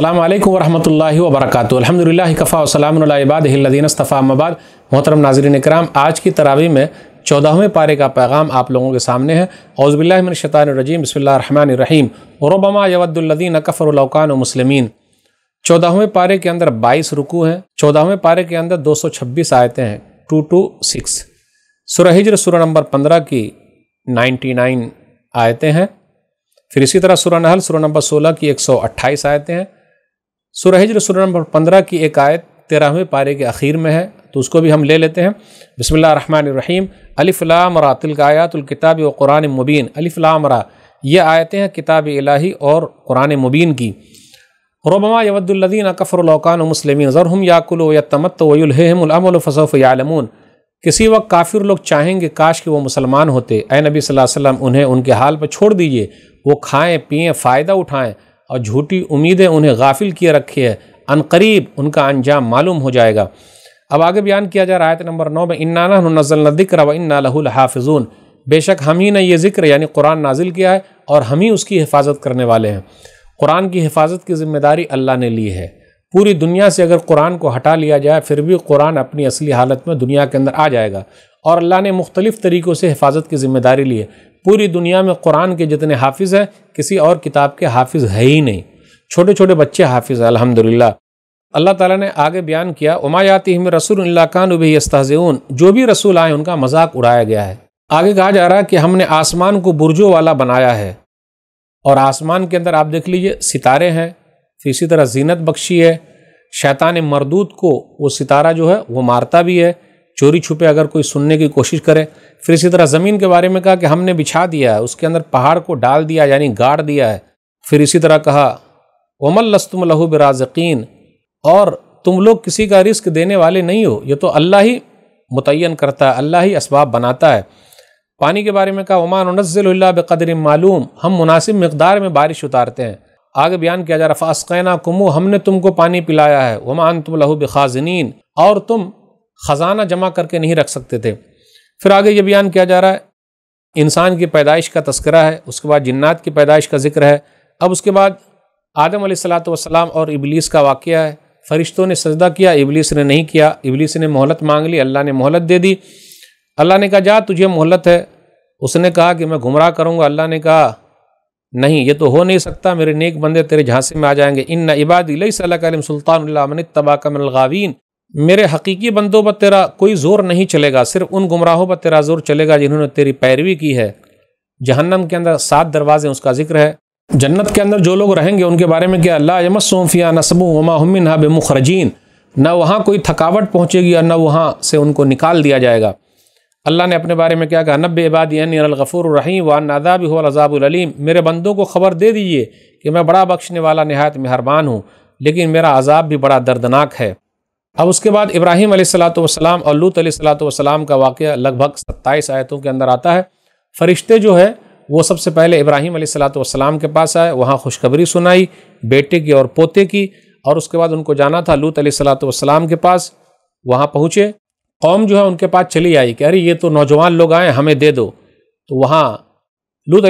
अल्लाम वरहमल वबरक अलहमदिल्ला कफ़ा वसलामबादीनस्तफ़ा मबाद मोहतरम नाजरन कराम आज की तरावी में चौदहवें पारे का पैगाम आप लोगों के सामने है औज़बिल्लाशैतरजीम बसमीम रबमा यवद्दीन कफ़रलौकान मुसलमिन चौदहवें पारे के अंदर बाईस रुकू हैं चौदहवें पारे के अंदर दो सौ छब्बीस आयतें हैं टू टू सिक्स सुरहिजर सुर नंबर पंद्रह की नाइन्टी नाइन आयतें हैं फिर इसी तरह सुरह नहल सुरह नंबर सोलह की एक सौ अट्ठाईस आयतें हैं सुरहजर सुर नंबर पंद्रह की एक आयत तेरहवें पारे के अख़ीर में है तो उसको भी हम ले लेते हैं बसमीम अलिफ़लाम रातिल आयातुल्किताब व कुरान मुबीन अलिफ़लाम ये आयतें हैं किताब इलाही और कुरान मुबीन की रबमा यवद्दीन अकफ़रलौकान मुसलमिन ज़रहम याकुल यमत वयुलहमल फ़सफ़ किसी वक्त काफिर लोग चाहेंगे काश कि वो मुसलमान होते ए नबी वसल्लम उन्हें उनके हाल पर छोड़ दीजिए वो खाएं पिएं फ़ायदा उठाएं और झूठी उम्मीदें उन्हें गाफिल किए रखी है अनकरीब उनका अंजाम मालूम हो जाएगा अब आगे बयान किया जा रहा है नंबर नौ में इन्ना नज़ल दिक्र व इन्ना हाफिजून बेशक हम ही ने ये ज़िक्र यानी कुरान नाजिल किया है और हम ही उसकी हिफाजत करने वाले हैं कुरान की हिफाजत की ज़िम्मेदारी अल्लाह ने ली है पूरी दुनिया से अगर कुरान को हटा लिया जाए फिर भी कुरान अपनी असली हालत में दुनिया के अंदर आ जाएगा और अल्लाह ने मुख्तलिफ़ तरीक़ों से हिफाजत की ज़िम्मेदारी ली है पूरी दुनिया में कुरान के जितने हाफिज़ हैं किसी और किताब के हाफिज़ है ही नहीं छोटे छोटे बच्चे हाफिज़ हैं अलहमदिल्ला अल्लाह ताला ने आगे बयान किया उमायाति हम रसूल खान उबी जो भी रसूल आए उनका मजाक उड़ाया गया है आगे कहा जा रहा है कि हमने आसमान को बुरजों वाला बनाया है और आसमान के अंदर आप देख लीजिए सितारे हैं फिर तो इसी तरह जीनत बख्शी है शैतान मरदूत को वो सितारा जो है वो मारता भी है चोरी छुपे अगर कोई सुनने की कोशिश करे फिर इसी तरह ज़मीन के बारे में कहा कि हमने बिछा दिया है उसके अंदर पहाड़ को डाल दिया यानी गाड़ दिया है फिर इसी तरह कहा वमल लस्तुम लहू बराज़कीन और तुम लोग किसी का रिस्क देने वाले नहीं हो ये तो अल्लाह ही मुतन करता है अल्लाह ही इसबाब बनाता है पानी के बारे में कहा वमान नज़ल बदर मालूम हम मुनासिब मकदार में बारिश उतारते हैं आगे बयान किया जा रहा फासकैना कुमू हमने तुमको पानी पिलाया है वमान तुम लहू बखाजनीन और तुम ख़जाना जमा करके नहीं रख सकते थे फिर आगे ये बयान किया जा रहा है इंसान की पैदाइश का तस्करा है उसके बाद जन्नात की पैदाइश का जिक्र है अब उसके बाद आदम सलाम और इबलीस का वाक़ है फ़रिश्तों ने सजदा किया इबलीस ने नहीं किया इबलीस ने मोहलत मांग ली अल्लाह ने मोहलत दे दी अल्लाह ने कहा जा तुझे मोहलत है उसने कहा कि मैं घुमराह करूँगा अल्लाह ने कहा नहीं ये तो हो नहीं सकता मेरे नेक बंदे तेरे झांसे में आ जाएंगे इन न इबादी सलाम सुल्तान तबाकमलगावीन मेरे हकीकी बंदों पर तेरा कोई ज़ोर नहीं चलेगा सिर्फ उन गुमराहों पर तेरा ज़ोर चलेगा जिन्होंने तेरी पैरवी की है जहन्नम के अंदर सात दरवाजे उसका जिक्र है जन्नत के अंदर जो लोग रहेंगे उनके बारे में क्या अल्लाह सूफिया नसबू वमा हमिन हा मुखरजीन न वहाँ कोई थकावट पहुँचेगी और न वहाँ से उनको निकाल दिया जाएगा अल्लाह ने अपने बारे में क्या कहा नब इबादीफ़ूर रहीम वान नादाब अज़ाबुललीम मेरे बंदों को खबर दे दीजिए कि मैं बड़ा बख्शने वाला नहायत मेहरबान हूँ लेकिन मेरा अजाब भी बड़ा दर्दनाक है अब उसके बाद इब्राहिम सलाम और लूत सलाम का वाक़ लगभग सत्ताईस आयतों के अंदर आता है फरिश्ते जो है वो सबसे पहले इब्राहिम सलाम के पास आए वहाँ खुशखबरी सुनाई बेटे की और पोते की और उसके बाद उनको जाना था लूत सलाम के पास वहाँ पहुँचे कौम जो है उनके पास चली आई कि अरे ये तो नौजवान लोग आए हमें दे दो तो वहाँ लूत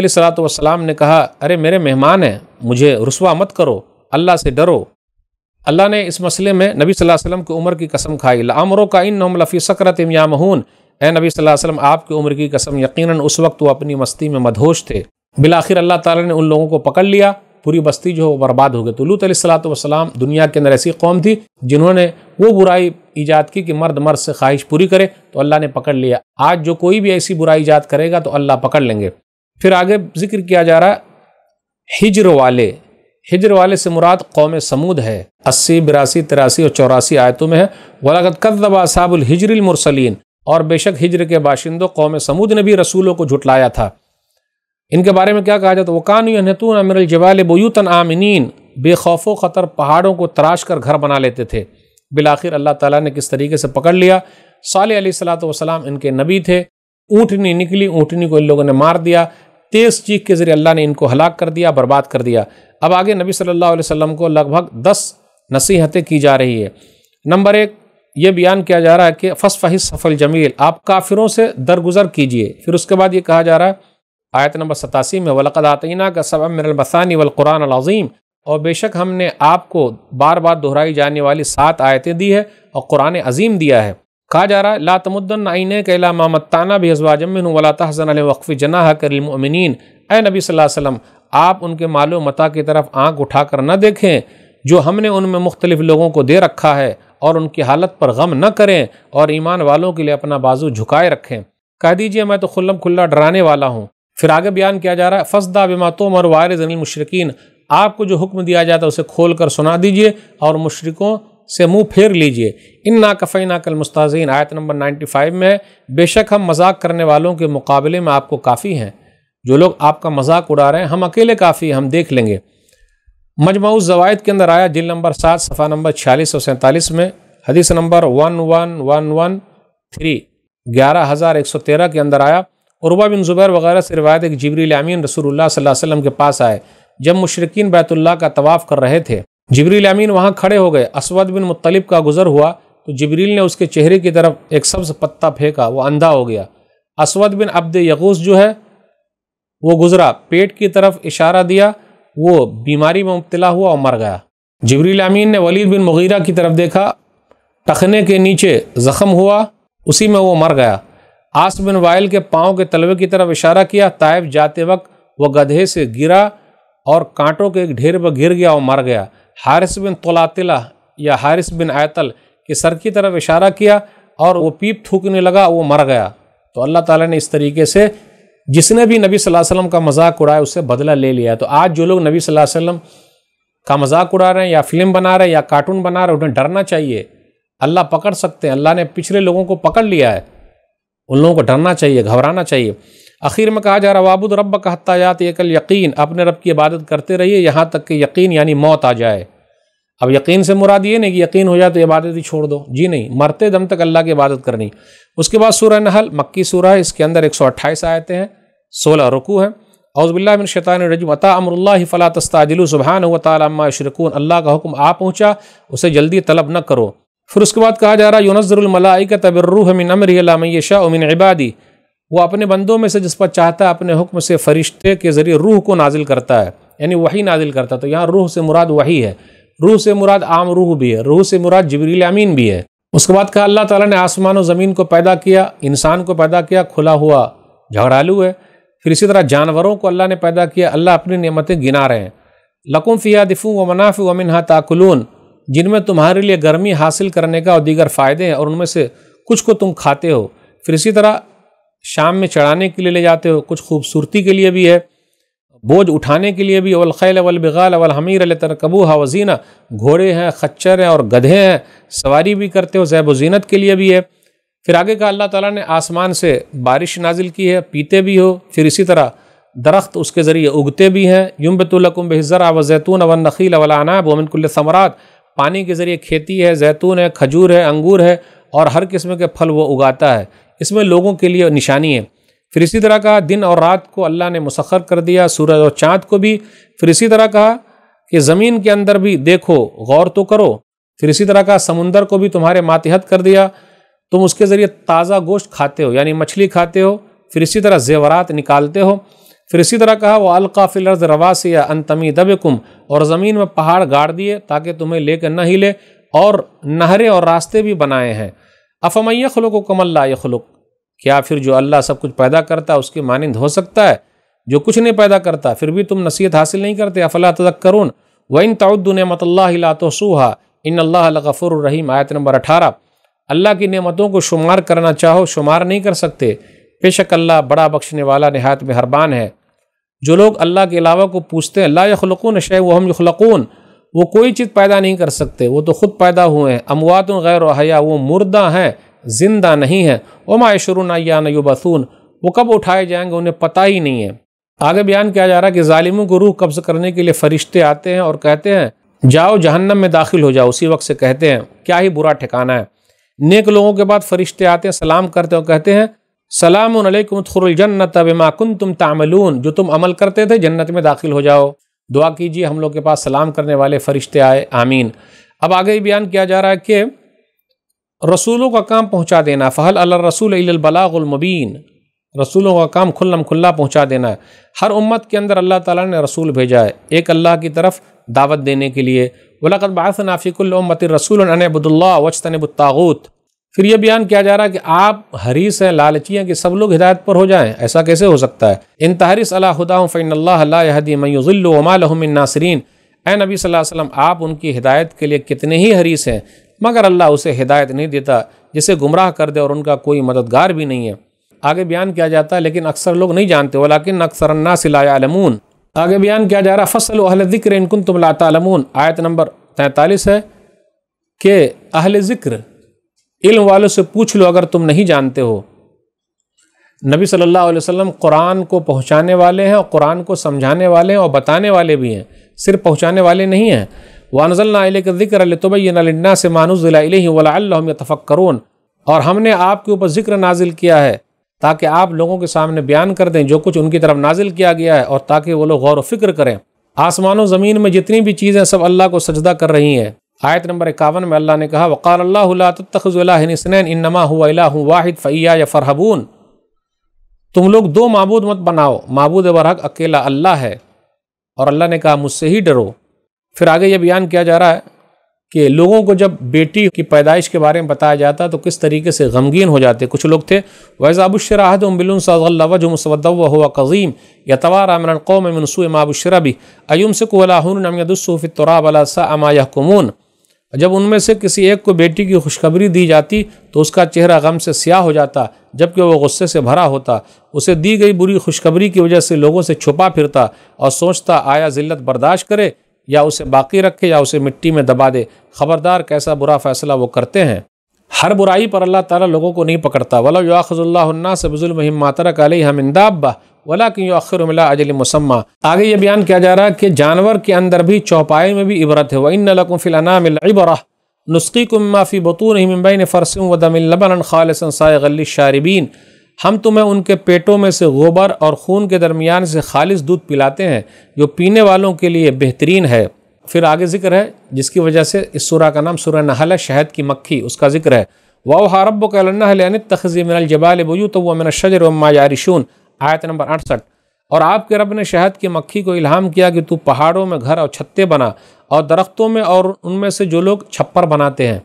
सलाम ने कहा अरे मेरे मेहमान हैं मुझे रसवा मत करो अल्लाह से डरो अल्लाह ने इस मसले में नबी सल्लल्लाहु अलैहि वसल्लम की उम्र की कसम खाई लामरों का इन नम लफ़ी सकरत महून ए नबी सल्लल्लाहु अलैहि वसल्लम आपकी उम्र की कसम यकीनन उस वक्त वो अपनी मस्ती में मदहोश थे बिलाखिर अल्लाह ताला ने उन लोगों को पकड़ लिया पूरी बस्ती जो है वो बर्बाद हो गई तो लूत सलाम दुनिया के अंदर ऐसी कौम थी जिन्होंने वो बुराई ईजाद की कि मर्द मर्द से ख्वाहिश पूरी करे तो अल्लाह ने पकड़ लिया आज जो कोई भी ऐसी बुराई ईजाद करेगा तो अल्लाह पकड़ लेंगे फिर आगे जिक्र किया जा रहा है हिजर वाले हिजर वाले से मुराद कौम समूद है अस्सी बिरासी तिरासी और चौरासी आयतों में है वलागत कदबा साबुल हिजरमरसलिन और बेशक हिजर के बाशिंदों कौम समूद ने भी रसूलों को झुटलाया था इनके बारे में क्या कहा जाता है वकानतून अमिरल जवाल बयूतन आमिन बेखौफो ख़तर पहाड़ों को तराश कर घर बना लेते थे बिलाखिर अल्लाह ताला ने किस तरीके से पकड़ लिया साल सलात वसलाम इनके नबी थे ऊँटनी निकली ऊँटनी को इन लोगों ने मार दिया तेज चीख के ज़रिए अल्लाह ने इनको हलाक कर दिया बर्बाद कर दिया अब आगे नबी सल्लल्लाहु अलैहि वसल्लम को लगभग दस नसीहतें की जा रही है नंबर एक ये बयान किया जा रहा है कि फहिस सफ़ल जमील आप काफिरों से दरगुजर कीजिए फिर उसके बाद ये कहा जा रहा है आयत नंबर सतासी में वलकद आतना का सब मिनलमसानी वलकुरान अज़ीम और बेशक हमने आपको बार बार दोहराई जाने वाली सात आयतें दी है और कुरान अज़ीम दिया है कहा जा रहा है लातमुद्दन आइन कैला मामताना भी अजवाजमिन वाला तहसन अल वक्फ़ी जना करीमिन ए नबी वसम आप उनके मालो मता की तरफ आँख उठा कर न देखें जो हमने उनमें मुख्तलिफ़ लोगों को दे रखा है और उनकी हालत पर गम न करें और ईमान वालों के लिए अपना बाजू झुकाए रखें कह दीजिए मैं तो खुल्लम खुल्ला डराने वाला हूँ फिर आगे बयान किया जा रहा है फसदा बेमातोम और वार जनील मुशरकिन आपको जो हुक्म दिया जाता है उसे खोल कर सुना दीजिए और मुशरकों से मुंह फेर लीजिए इन नाकफ़ी नाकल मुस्ताजीन आयत नंबर 95 में बेशक हम मजाक करने वालों के मुकाबले में आपको काफ़ी हैं जो लोग आपका मजाक उड़ा रहे हैं हम अकेले काफ़ी हम देख लेंगे मजमाऊ जवायद के अंदर आया जिल नंबर सात सफ़ा नंबर छियालीस और सैंतालीस में हदीस number one one one one three ग्यारह हज़ार एक सौ तेरह के अंदर आया उर्वा बिन ज़ुबैर वगैरह से रवायत एक जबरी आमीन रसूल सल्लल्लाहु अलैहि के पास आए जब मुशरकिन बैतुल्ला का तवाफ़ कर रहे थे जबरील अमीन वहाँ खड़े हो गए असवद बिन मुतलिब का गुजर हुआ तो जबरील ने उसके चेहरे की तरफ एक सब्ज पत्ता फेंका वो अंधा हो गया असवद बिन अब्द यगूस जो है वो गुजरा पेट की तरफ इशारा दिया वो बीमारी में मुबतला हुआ और मर गया जबरील अमीन ने वलीद बिन मुगीरा की तरफ देखा टखने के नीचे ज़ख्म हुआ उसी में वो मर गया आस बिन वायल के पाँव के तलवे की तरफ इशारा किया तायब जाते वक्त वह गधे से गिरा और कांटों के एक ढेर पर गिर गया और मर गया हारिस बिन तोलातिला या हारिस बिन आयतल के सर की तरफ इशारा किया और वो पीप थूकने लगा वो मर गया तो अल्लाह ताला ने इस तरीके से जिसने भी नबी सल्लल्लाहु अलैहि वसल्लम का मजाक उड़ाया उससे बदला ले लिया तो आज जो लोग नबी सल्लल्लाहु अलैहि वसल्लम का मजाक उड़ा रहे हैं या फिल्म बना रहे हैं या कार्टून बना रहे हैं उन्हें डरना चाहिए अल्लाह पकड़ सकते हैं अल्लाह ने पिछले लोगों को पकड़ लिया है उन लोगों को डरना चाहिए घबराना चाहिए आखिर में कहा जा रहा वाबुद रब कहता यात एकल यकीन अपने रब की इबादत करते रहिए यहाँ तक कि यकीन यानी मौत आ जाए अब यकीन से मुराद ये नहीं कि यकीन हो जाए तो इबादत ही छोड़ दो जी नहीं मरते दम तक अल्लाह की इबादत करनी उसके बाद सूर्य नहल मक्की है इसके अंदर एक सौ अट्ठाईस आयतें हैं सोलह रुकू हैं औज़बिल्लामिन शैतान रजू अता अमरुल्ला फ़ला तस्ताजिल सुबहान व तमा शरकून अल्लाह का हुक्म आ पहुँचा उसे जल्दी तलब न करो फिर उसके बाद कहा जा रहा है यूनज़रमलाइक तबर्रूह मिन अमर शाह उमिन इबादी वो अपने बंदों में से जिस पर चाहता है अपने हुक्म से फरिश्ते के ज़रिए रूह को नाजिल करता है यानी वही नाजिल करता है तो यहाँ रूह से मुराद वही है रूह से मुराद आम रूह भी है रूह से मुराद जबरील अमीन भी है उसके बाद कहा अल्लाह ताला ने आसमान और ज़मीन को पैदा किया इंसान को पैदा किया खुला हुआ झगड़ालू है फिर इसी तरह जानवरों को अल्लाह ने पैदा किया अल्लाह अपनी नियमतें गिना रहे हैं लकुम फ़िया दिफ़ू व मनाफ़ व मिनहा ताकुलून जिनमें तुम्हारे लिए गर्मी हासिल करने का और दीगर फ़ायदे हैं और उनमें से कुछ को तुम खाते हो फिर इसी तरह शाम में चढ़ाने के लिए ले जाते हो कुछ खूबसूरती के लिए भी है बोझ उठाने के लिए भी अवल खैल अवल बिग़ाल अवल हमीर अल तरकबू हवजीना घोड़े हैं खच्चर हैं और गधे हैं सवारी भी करते हो जैब जीनत के लिए भी है फिर आगे का अल्लाह ताला ने आसमान से बारिश नाजिल की है पीते भी हो फिर इसी तरह दरख्त उसके ज़रिए उगते भी हैं युम्बतुल्लकुम बज़रा व जैतून अवन नखील अवलानाब वमिनकुल्ल समरात पानी के ज़रिए खेती है जैतून है खजूर है अंगूर है और हर किस्म के फल वो उगाता है इसमें लोगों के लिए निशानी है फिर इसी तरह कहा दिन और रात को अल्लाह ने मुसखर कर दिया सूरज और चाँद को भी फिर इसी तरह कहा कि ज़मीन के अंदर भी देखो गौर तो करो फिर इसी तरह कहा समुंदर को भी तुम्हारे मातहत कर दिया तुम उसके ज़रिए ताज़ा गोश्त खाते हो यानी मछली खाते हो फिर इसी तरह जेवरात निकालते हो फिर इसी तरह कहा वो अलकाफिल अर्ज से या अनतमी दबकुम और ज़मीन में पहाड़ गाड़ दिए ताकि तुम्हें लेकर न हिले और नहरें और रास्ते भी बनाए हैं अफमैया खलुक कमल्ला खलुक क्या फिर जो अल्लाह सब कुछ पैदा करता है उसके मानंद हो सकता है जो कुछ नहीं पैदा करता फिर भी तुम नसीहत हासिल नहीं करते अफला करून व इन ताउद्दनमतल्ला तो सूहा इन अल्लाह गफ़ुर रहीम आयत नंबर अठारह अल्लाह की नमतों को शुमार करना चाहो शुमार नहीं कर सकते बेशक अल्लाह बड़ा बख्शने वाला नहायत मेहरबान है जो लोग अल्लाह के अलावा को पूछते हैं अल्लाह यखलकून शे वहम यखलकून वो कोई चीज़ पैदा नहीं कर सकते वो तो ख़ुद पैदा हुए हैं अमवात गैर हया वो मुर्दा हैं ज़िंदा नहीं है ओमा शरुन वो कब उठाए जाएंगे उन्हें पता ही नहीं है आगे बयान किया जा रहा है कि ालिमों को रूह कब्ज़ करने के लिए फ़रिश्ते आते हैं और कहते हैं जाओ जहन्नम में दाखिल हो जाओ उसी वक्त से कहते हैं क्या ही बुरा ठिकाना है नेक लोगों के बाद फ़रिश्ते आते हैं सलाम करते हैं और कहते हैं सलाम अलैकुम खुरजन्नत बिमा तुम तामलून जो तुम अमल करते थे जन्नत में दाखिल हो जाओ दुआ कीजिए हम लोग के पास सलाम करने वाले फ़रिश्ते आए आमीन अब आगे बयान किया जा रहा है कि रसूलों का काम पहुंचा देना फ़हल अल रसूल बलागुलमबीन रसूलों का काम खुल्लम खुल्ला पहुंचा देना है हर उम्मत के अंदर अल्लाह ताला ने रसूल भेजा है एक अल्लाह की तरफ दावत देने के लिए वलकत बास रसूल अनबुल्ला वजतनबुलतागूत फिर यह बयान किया जा रहा है कि आप हरीस हैं लालची हैं कि सब लोग हिदायत पर हो जाएं ऐसा कैसे हो सकता है इन तहरीस अला हुदा नासरीन ए नबी वसल्लम आप उनकी हिदायत के लिए कितने ही हरीस हैं मगर अल्लाह उसे हिदायत नहीं देता जिसे गुमराह कर दे और उनका कोई मददगार भी नहीं है आगे बयान किया जाता है लेकिन अक्सर लोग नहीं जानते वलाकिन अक्सर अन्नासिलामून आगे बयान किया जा रहा फसल अहल ज़िक्र इनकुन तुम आयत नंबर तैंतालीस है कि अहल ज़िक्र इल्म वालों से पूछ लो अगर तुम नहीं जानते हो नबी सल्लल्लाहु अलैहि वसल्लम कुरान को पहुंचाने वाले हैं और कुरान को समझाने वाले हैं और बताने वाले भी हैं सिर्फ पहुंचाने वाले नहीं हैं का ज़िक्र तोबैना से मानुज़िला वलाफ़क्रून और हमने आपके ऊपर ज़िक्र नाजिल किया है ताकि आप लोगों के सामने बयान कर दें जो कुछ उनकी तरफ नाजिल किया गया है और ताकि वो लोग गौर व फिक्र करें आसमान व ज़मीन में जितनी भी चीज़ें सब अल्लाह को सजदा कर रही हैं आयत नंबर इक्यावन में अल्लाह ने कहा वक़ाल्ला वाहिद फ़ैया या फ़रहबून तुम लोग दो मबूद मत बनाओ मबूद बरहक अकेला अल्लाह है और अल्लाह ने कहा मुझसे ही डरो फिर आगे यह बयान किया जा रहा है कि लोगों को जब बेटी की पैदाइश के बारे में बताया जाता तो किस तरीके से गमगीन हो जाते कुछ लोग थे वैज़ाबुशराहद उम्बिल साजल्लावजमसवद हुआ कज़ीम यतवा रामरन कौम मनसू माबुशरा भी अयुम से अमा यहकुमून जब उनमें से किसी एक को बेटी की खुशखबरी दी जाती तो उसका चेहरा गम से स्याह हो जाता जबकि वह गुस्से से भरा होता उसे दी गई बुरी खुशखबरी की वजह से लोगों से छुपा फिरता और सोचता आया जिल्लत बर्दाश्त करे या उसे बाकी रखे या उसे मिट्टी में दबा दे खबरदार कैसा बुरा फैसला वो करते हैं हर बुराई पर अल्लाह ताला लोगों को नहीं पकड़ता वला याखजुल्ला से बजुल महिम मातरक हम इंदाबा वला कि मिला अजल मुसम्मा आगे ये बयान किया जा रहा है कि जानवर के अंदर भी चौपाए में भी इबरत है व इन इबरा नुस्खी को माफ़ी बतून ही मुंबई फ़रसम व दमिलबन खालसागली शारबीन हम तुम्हें उनके पेटों में से गोबर और खून के दरमियान से खालिस दूध पिलाते हैं जो पीने वालों के लिए बेहतरीन है फिर आगे जिक्र है जिसकी वजह से इस सूरा का नाम सुरह नहल शहद की मक्खी उसका जिक्र है वाह रब तखज़ी मिनल जबाल बजू तो वह मिन शजर वम्मा यारिशून आयत नंबर अड़सठ और आपके रब ने शहद की मक्खी को इल्हाम किया कि तू पहाड़ों में घर और छत्ते बना और दरख्तों में और उनमें से जो लोग छप्पर बनाते हैं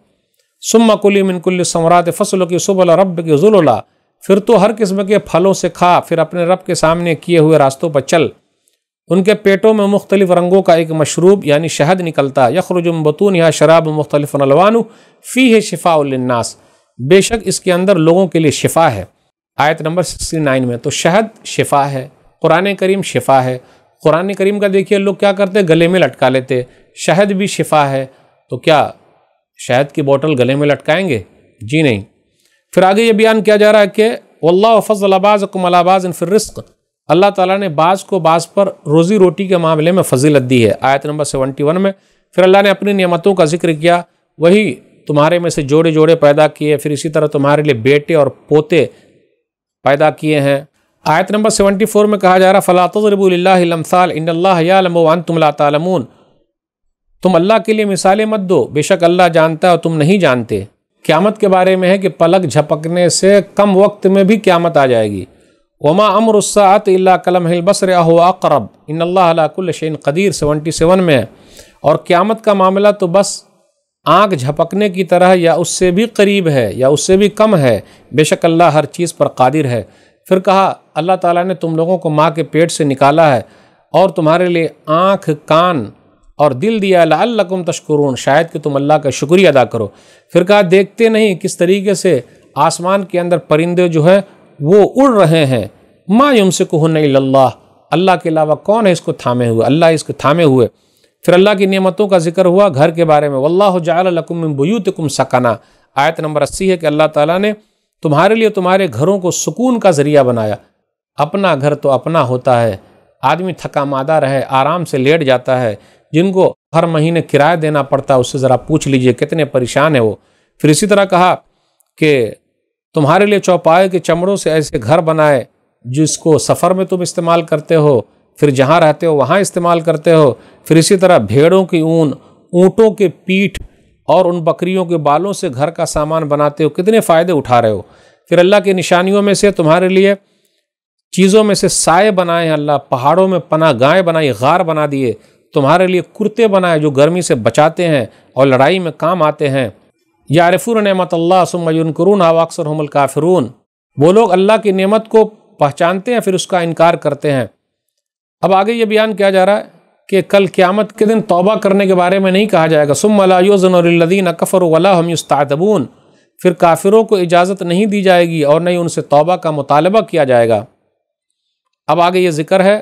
सुम कुली मिनकुल्ल समरात फसल की सुबल रब की जुल्ला फिर तो हर किस्म के फलों से खा फिर अपने रब के सामने किए हुए रास्तों पर चल उनके पेटों में मुख्तलिफ रंगों का एक मशरूब यानी शहद निकलता यखरुजुम बतून या शराब मुख्तलिफ नलवानु फ़ी है शिफा उन्नास बेशक इसके अंदर लोगों के लिए शिफा है आयत नंबर सिक्सटी नाइन में तो शहद शिफा है कुरान करीम शिफा है कुरान करीम का देखिए लोग क्या करते गले में लटका लेते शहद भी शिफा है तो क्या शहद की बोतल गले में लटकाएंगे जी नहीं फिर आगे ये बयान किया जा रहा है कि वल्ला इन फिर रिस्क अल्लाह ताला ने बाज को बाज पर रोज़ी रोटी के मामले में फजीलत दी है आयत नंबर सेवेंटी वन में फिर अल्लाह ने अपनी नियमतों का जिक्र किया वही तुम्हारे में से जोड़े जोड़े पैदा किए फिर इसी तरह तुम्हारे लिए बेटे और पोते पैदा किए हैं आयत नंबर सेवेंटी फोर में कहा जा रहा फ़लातरबुल्लामसाल इन अल्लाम तुमला तुम अल्लाह के लिए मिसालें मत दो बेशक अल्लाह जानता है और तुम नहीं जानते क्यामत के बारे में है कि पलक झपकने से कम वक्त में भी क्यामत आ जाएगी वमा अमरसात कलम हिलबसर अकरब इन अल्लाह कुल्लशन कदीर सेवेंटी सेवन में है और क्यामत का मामला तो बस आँख झपकने की तरह या उससे भी करीब है या उससे भी कम है बेशक अल्लाह हर चीज़ पर कादिर है फिर कहा अल्लाह ताला ने तुम लोगों को माँ के पेट से निकाला है और तुम्हारे लिए आँख कान और दिल दिया लाकुम तश्कुरून शायद कि तुम अल्लाह का शुक्रिया अदा करो फिर कहा देखते नहीं किस तरीके से आसमान के अंदर परिंदे जो है वो उड़ रहे हैं माँ युम से नहीं अल्लाह अल्लाह के अलावा कौन है इसको थामे हुए अल्लाह इसको थामे हुए फिर अल्लाह की नियमतों का जिक्र हुआ घर के बारे में वल्ला जालकुम कुम सकाना आयत नंबर अस्सी है कि अल्लाह ताला ने तुम्हारे लिए तुम्हारे घरों को सुकून का ज़रिया बनाया अपना घर तो अपना होता है आदमी थका मादा रहे आराम से लेट जाता है जिनको हर महीने किराया देना पड़ता है उससे ज़रा पूछ लीजिए कितने परेशान है वो फिर इसी तरह कहा कि तुम्हारे लिए चौपाए के चमड़ों से ऐसे घर बनाए जिसको सफ़र में तुम इस्तेमाल करते हो फिर जहाँ रहते हो वहाँ इस्तेमाल करते हो फिर इसी तरह भेड़ों की ऊन ऊँटों के पीठ और उन बकरियों के बालों से घर का सामान बनाते हो कितने फ़ायदे उठा रहे हो फिर अल्लाह की निशानियों में से तुम्हारे लिए चीज़ों में से साए बनाए अल्लाह पहाड़ों में पना गायें बनाई गार बना दिए तुम्हारे लिए कुर्ते बनाए जो गर्मी से बचाते हैं और लड़ाई में काम आते हैं यारफुर नमत अल्लाह सुमयनकरून अक्सर हमल काफरून वो लोग अल्लाह की नेमत को पहचानते हैं फिर उसका इनकार करते हैं अब आगे ये बयान किया जा रहा है कि कल क़्यामत के दिन तौबा करने के बारे में नहीं कहा जाएगा सुम मलायोजनदीन कफ़र वला हम युस्तादबून फिर काफिरों को इजाज़त नहीं दी जाएगी और नहीं उनसे तोबा का मुतालबा किया जाएगा अब आगे ये ज़िक्र है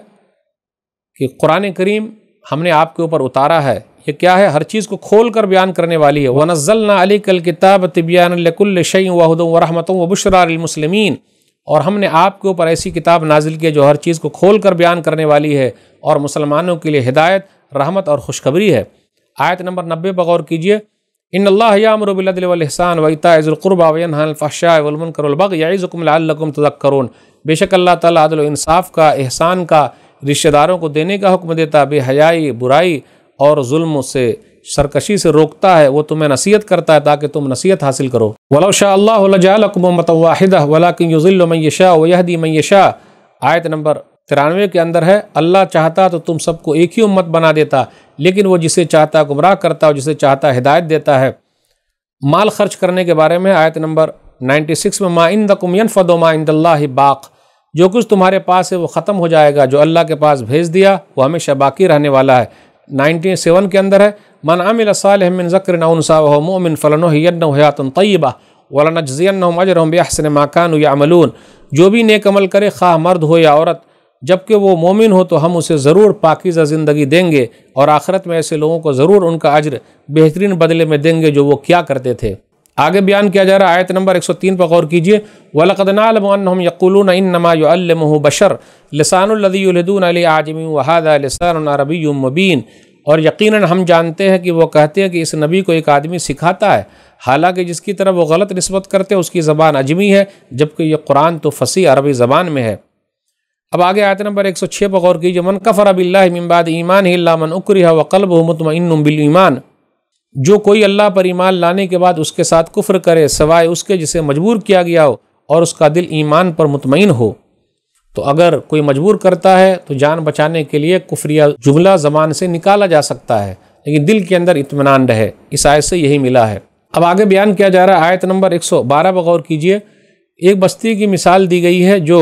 कि कुरान करीम हमने आपके ऊपर उतारा है ये क्या है हर चीज़ को खोल कर बयान करने वाली है वनज़ल अली कल किताब तबियान लकुल्ल शई वहदम वरहमत वबशरा मुसलमिन और हमने आपके ऊपर ऐसी किताब नाजिल की जो हर चीज़ को खोल कर बयान करने वाली है और मुसलमानों के लिए हिदायत रहमत और खुशखबरी है आयत नंबर नब्बे पर गौर कीजिए इन अल्लाहमरबिलहसान वैताज़ुलक़ुरबानफ़ाशामकरबग़ुम तजक्रून बेशक अल्लाह ताला अदल इंसाफ का एहसान का रिश्तेदारों को देने का हुक्म देता बेहयाई बुराई और जुल्म से सरकशी से रोकता है वो तुम्हें नसीहत करता है ताकि तुम नसीहत हासिल करो वला शाहमतवाहिदा मैशा आयत नंबर तिरानवे के अंदर है अल्लाह चाहता तो तुम सबको एक ही उम्मत बना देता लेकिन वो जिसे चाहता गुमराह करता और जिसे चाहता हिदायत देता है माल खर्च करने के बारे में आयत नंबर 96 में इन दुमयन फ़दो माइंदल्ला बाक़ जो कुछ तुम्हारे पास है वो ख़त्म हो जाएगा जो अल्लाह के पास भेज दिया वो हमेशा बाकी रहने वाला है नाइन्टी सेवन के अंदर है मन अमिल सालमिन ज़क्र नसा मोमिन फ़लन हयातन तय्यबा वलनजियन अजरम बहसन माकान यामलून जो भी नेक अमल करे खा मर्द हो या औरत जबकि वो मोमिन हो तो हम उसे ज़रूर पाकिज़ा ज़िंदगी देंगे और आखिरत में ऐसे लोगों को ज़रूर उनका अजर बेहतरीन बदले में देंगे जो वो क्या करते थे आगे बयान किया जा रहा है आयत नंबर 103 पर गौर कीजिए वलकदनालम यकुलून इन बशर लसानदीदून आजमी वहादा मुबीन और यकीनन हम जानते हैं कि वो कहते हैं कि इस नबी को एक आदमी सिखाता है हालांकि जिसकी तरफ वो गलत नस्बत करते हैं उसकी ज़बान अजमी है जबकि ये कुरान तो फसी अरबी ज़बान में है अब आगे आयत नंबर 106 पर गौर कीजिए मन कफ़र अबिल्लाबाद ईमान ही मन उक्रिया व कलब मतमिन बिल ईमान जो कोई अल्लाह पर ईमान लाने के बाद उसके साथ कुफ्र करे सवाए उसके जिसे मजबूर किया गया हो और उसका दिल ईमान पर मुतमिन हो तो अगर कोई मजबूर करता है तो जान बचाने के लिए कुफरिया जुमला जबान से निकाला जा सकता है लेकिन दिल के अंदर इतमान रहे इस आयत से यही मिला है अब आगे बयान किया जा रहा है आयत नंबर 112 पर गौर कीजिए एक बस्ती की मिसाल दी गई है जो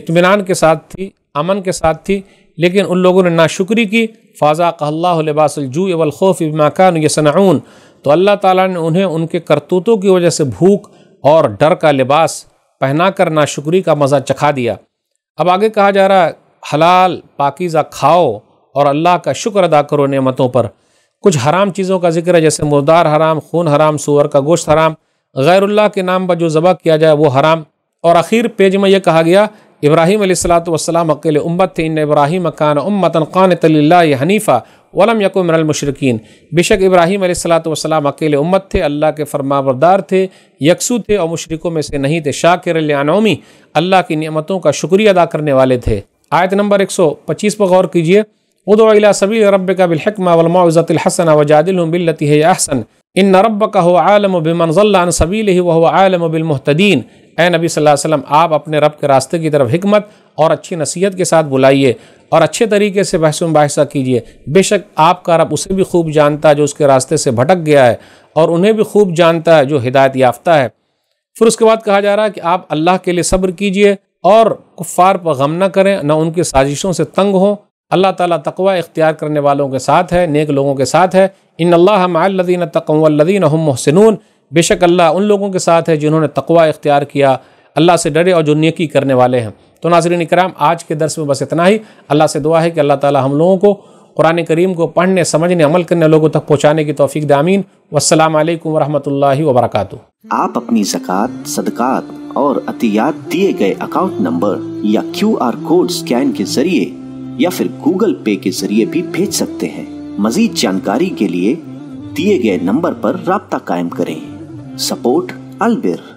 इतमान के साथ थी अमन के साथ थी लेकिन उन लोगों ने नाशुक्री की फ़ाज़ा कहल्लाबासलजू वलखौफ़ इमाकान यसनाउन तो अल्लाह ताला ने उन्हें उनके करतूतों की वजह से भूख और डर का लिबास पहनाकर नाशुक्री का मज़ा चखा दिया अब आगे कहा जा रहा हलाल पाकिज़ा खाओ और अल्लाह का शुक्र अदा करो नेमतों पर कुछ हराम चीज़ों का जिक्र है जैसे मुर्दार हराम खून हराम सूअर का गोश्त हराम गैरुल्ला के नाम पर जो ज़बह किया जाए वो हराम और आखिर पेज में यह कहा गया इब्राहिम वसलाम अकेले उम्मत थे इन इब्राहिम कान उम्मतन क़ान तल्ला हनीफ़ा वलम यकुम मिनलमशरकिन बेशक इब्राहिम वसलाम अकेले उम्मत थे अल्लाह के फरमाबरदार थे यकसू थे और मशरकों में से नहीं थे शाकिर अनोमी अल्लाह की नियमतों का शुक्रिया अदा करने वाले थे आयत नंबर एक सौ पच्चीस पर गौर कीजिए उदला सबी रब का बिलहक वलमाज़तिल हसन वजादिल बिल्लती है अहसन इन नरब का हो आलम बिमनजल सबील ही वह आलम बिलमहतदीन ए नबी सल्लल्लाहु वसल्लम आप अपने रब के रास्ते की तरफ हमत और अच्छी नसीहत के साथ बुलाइए और अच्छे तरीके से बहस मुबासा कीजिए बेशक आपका रब उसे भी खूब जानता है जो उसके रास्ते से भटक गया है और उन्हें भी खूब जानता है जो हिदायत याफ्ता है फिर उसके बाद कहा जा रहा है कि आप अल्लाह के लिए सब्र कीजिए और कुफ़ार पर गम ना करें ना उनकी साजिशों से तंग हों अल्लाह ताली तकवा इख्तियार करने वालों के साथ है नेक लोगों के साथ है इन अल्लाह मालदीन तकवल्लिन हम महसनून बेशक अल्लाह उन लोगों के साथ है जिन्होंने तकवा इख्तियार किया अल्लाह से डरे और जो नेकी करने वाले हैं तो नाजरीन कराम आज के दरस में बस इतना ही अल्लाह से दुआ है कि अल्लाह ताली हम लोगों को कुरान करीम को पढ़ने समझने अमल करने लोगों तक पहुँचाने की तोफ़ी दामीन वसलम वरहि वर्क आप अपनी ज़क़़त सदक़ात और अतियात दिए गए अकाउंट नंबर या क्यू आर कोड स्कैन के जरिए या फिर गूगल पे के जरिए भी भेज सकते हैं मजीद जानकारी के लिए दिए गए नंबर पर रबता कायम करें सपोर्ट अलबिर